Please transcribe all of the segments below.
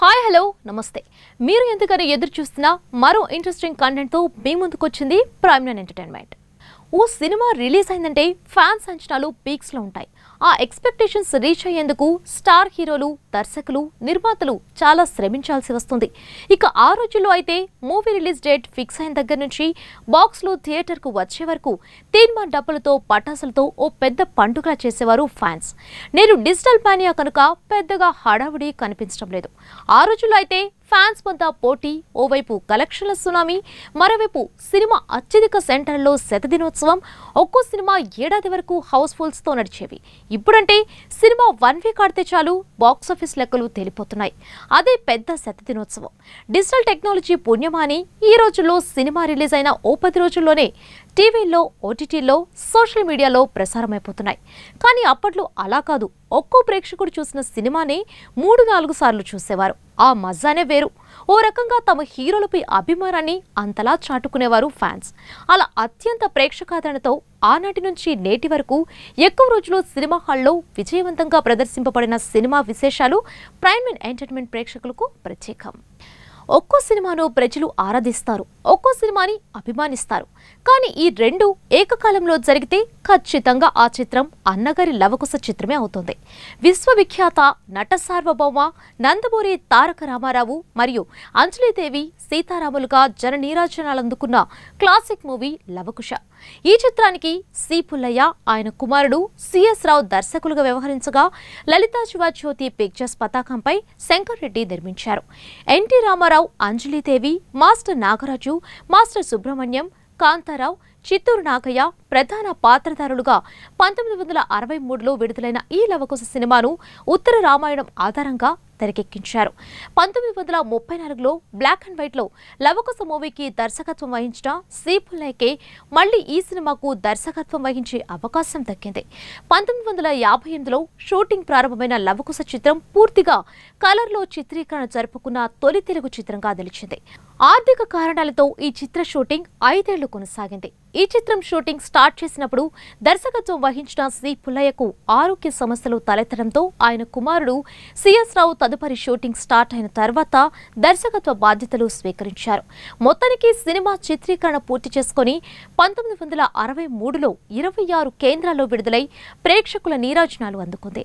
hi hello నమస్తే మీరు ఎందుకని ఎదురు చూస్తున్నా మరో ఇంట్రెస్టింగ్ కంటెంట్తో మీ ముందుకొచ్చింది ప్రైమ్ నైన్ ఎంటర్టైన్మెంట్ ఓ సినిమా రిలీజ్ అయిందంటే ఫ్యాన్స్ అంచనాలు పీక్స్లో ఉంటాయి ఆ ఎక్స్పెక్టేషన్స్ రీచ్ అయ్యేందుకు స్టార్ హీరోలు దర్శకులు నిర్మాతలు చాలా శ్రమించాల్సి వస్తుంది ఇక ఆ రోజుల్లో అయితే మూవీ రిలీజ్ డేట్ ఫిక్స్ అయిన దగ్గర నుంచి బాక్స్లో థియేటర్కు వచ్చే వరకు తీన్మా డబ్బులతో పటాసులతో ఓ పెద్ద పండుగ చేసేవారు ఫ్యాన్స్ నేను డిజిటల్ పానియా కనుక పెద్దగా హడావుడి కనిపించడం లేదు ఆ రోజుల్లో అయితే ఫ్యాన్స్ వద్ద పోటీ ఓవైపు కలెక్షన్ల సునామీ మరోవైపు సినిమా అత్యధిక సెంటర్లో శతదినోత్సవం ఒక్కో సినిమా ఏడాది వరకు హౌస్ఫుల్స్తో నడిచేవి ఇప్పుడంటే సినిమా వన్ వీక్ ఆడితే చాలు బాక్సాఫీస్ లెక్కలు తేలిపోతున్నాయి అదే పెద్ద శతదినోత్సవం డిజిటల్ టెక్నాలజీ పుణ్యమాని ఈ రోజుల్లో సినిమా రిలీజ్ అయిన ఓ పది రోజుల్లోనే టీవీలో ఓటీటీలో సోషల్ మీడియాలో ప్రసారమైపోతున్నాయి కానీ అప్పట్లో అలా కాదు ఒక్కో ప్రేక్షకుడు చూసిన సినిమాని మూడు నాలుగు సార్లు చూసేవారు ఆ మజానే వేరు ఓ రకంగా తమ హీరోలపై అభిమానాన్ని అంతలా చాటుకునేవారు ఫ్యాన్స్ అలా అత్యంత ప్రేక్షకాదరణతో ఆనాటి నుంచి నేటి వరకు ఎక్కువ రోజులు సినిమా హాల్లో విజయవంతంగా ప్రదర్శింపబడిన సినిమా విశేషాలు ప్రైమ్ ఎంటర్టైన్మెంట్ ప్రేక్షకులకు ప్రత్యేకం ఒక్కో సినిమాను ప్రజలు ఆరాధిస్తారు ఒక్కో సినిమాని అభిమానిస్తారు కానీ ఈ రెండు ఏకకాలంలో జరిగితే ఖచ్చితంగా ఆ చిత్రం అన్నగారి లవకుశ చిత్రమే అవుతుంది విశ్వవిఖ్యాత నట సార్వభౌమ నందమూరి తారక రామారావు మరియు అంజలీదేవి సీతారాములుగా జననీరాజనాలు అందుకున్న క్లాసిక్ మూవీ లవకుశ ఈ చిత్రానికి సి పుల్లయ్య ఆయన కుమారుడు సిఎస్ రావు దర్శకులుగా వ్యవహరించగా లలితా శివాజ్యోతి పిక్చర్స్ పతాకంపై శంకర్ రెడ్డి నిర్మించారు NT Ramarao Anjalidevi master Nagaraju master Subrahmanyam Kantarao Chittoor Nagaiah ప్రధాన పాత్రధారులుగా పంతొమ్మిది వందల అరవై మూడులో విడుదలైన ఈ లవకుశ సినిమాను ఉత్తర రామాయణం ఆధారంగా తెరకెక్కించారు పంతొమ్మిది వందల ముప్పై నాలుగులో బ్లాక్ అండ్ వైట్లో లవకుశ మూవీకి దర్శకత్వం వహించిన సీపుల్లాయ్కే మళ్లీ ఈ సినిమాకు దర్శకత్వం వహించే అవకాశం దక్కింది పంతొమ్మిది వందల యాభై ఎనిమిదిలో షూటింగ్ ప్రారంభమైన లవకుశ చిత్రం పూర్తిగా కలర్లో చిత్రీకరణ జరుపుకున్న తొలి తెలుగు చిత్రంగా నిలిచింది ఆర్థిక కారణాలతో ఈ చిత్ర షూటింగ్ ఐదేళ్లు కొనసాగింది ఈ చిత్రం షూటింగ్ స్టార్ట్ చేసినప్పుడు దర్శకత్వం వహించిన శ్రీ పుల్లయ్యకు ఆరోగ్య సమస్యలు తలెత్తడంతో ఆయన కుమారుడు సిఎస్ రావు తదుపరి షూటింగ్ స్టార్ట్ అయిన తర్వాత దర్శకత్వ బాధ్యతలు స్వీకరించారు మొత్తానికి సినిమా చిత్రీకరణ పూర్తి చేసుకుని పంతొమ్మిది వందల అరవై మూడులో ఇరవై ఆరు కేంద్రాల్లో విడుదలై ప్రేక్షకుల నీరాజనాలు అందుకుంది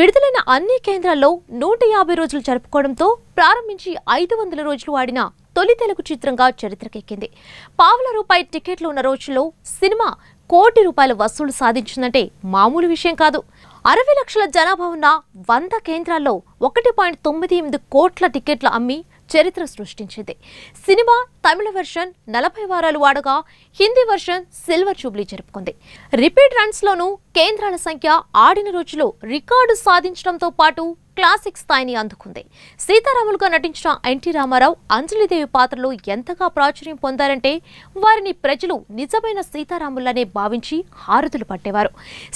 విడుదలైన అన్ని కేంద్రాల్లో నూట యాభై రోజులు జరుపుకోవడంతో ప్రారంభించి ఐదు వందల రోజులు ఆడిన తొలి తెలుగు చిత్రంగా చరిత్రకెక్కింది పావుల రూపాయి టికెట్లు ఉన్న రోజుల్లో సినిమా కోటి రూపాయల వసూలు సాధించిందంటే మామూలు విషయం కాదు అరవై లక్షల జనాభా ఉన్న వంద కేంద్రాల్లో ఒకటి పాయింట్ తొమ్మిది ఎనిమిది కోట్ల టికెట్లు అమ్మి చరిత్ర సృష్టించింది సినిమా తమిళ వెర్షన్ నలభై వారాలు వాడగా Hindi version silver jubilee repeat రిపీట్ రన్స్లోనూ కేంద్రాల సంఖ్య ఆడిన రోజులో రికార్డు సాధించడంతో పాటు క్లాసిక్ స్థాయిని అందుకుంది సీతారాములుగా నటించిన ఎన్టీ రామారావు అంజలిదేవి పాత్రలో ఎంతగా ప్రాచుర్యం పొందారంటే వారిని ప్రజలు నిజమైన సీతారాములనే భావించి హారతులు పట్టేవారు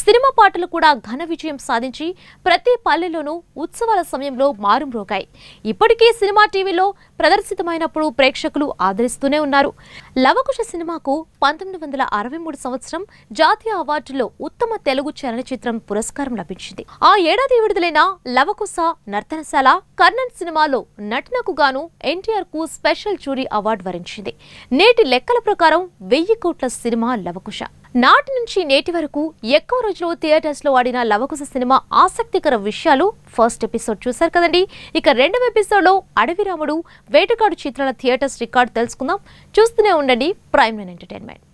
సినిమా పాటలు కూడా ఘన విజయం సాధించి ప్రతి పల్లెలోనూ ఉత్సవాల సమయంలో మారుమ్రోగాయి ఇప్పటికీ సినిమా టీవీలో ప్రదర్శితమైనప్పుడు ప్రేక్షకులు ఆదరిస్తూనే ఉన్నారు లవకుశ సినిమాకు పంతొమ్మిది వందల అరవై మూడు సంవత్సరం జాతీయ అవార్డులో ఉత్తమ తెలుగు చలనచిత్రం పురస్కారం లభించింది ఆ ఏడాది విడుదలైన లవకుశ సా నర్తనశాల కర్ణన్ సినిమాలో నటనకు గాను ఎన్టీఆర్ కు స్పెషల్ జూరీ అవార్డు వరించింది నేటి లెక్కల ప్రకారం వెయ్యి కోట్ల సినిమా లవకుశ నాటి నుంచి నేటి వరకు ఎక్కువ రోజులు థియేటర్స్ లో ఆడిన లవకుశ సినిమా ఆసక్తికర విషయాలు ఫస్ట్ ఎపిసోడ్ చూశారు కదండి ఇక రెండవ ఎపిసోడ్ లో అడవి రాముడు వేటగాడు చిత్రాల థియేటర్స్ రికార్డు తెలుసుకుందాం చూస్తూనే ఉండండి ప్రైమ్ నైన్ ఎంటర్టైన్మెంట్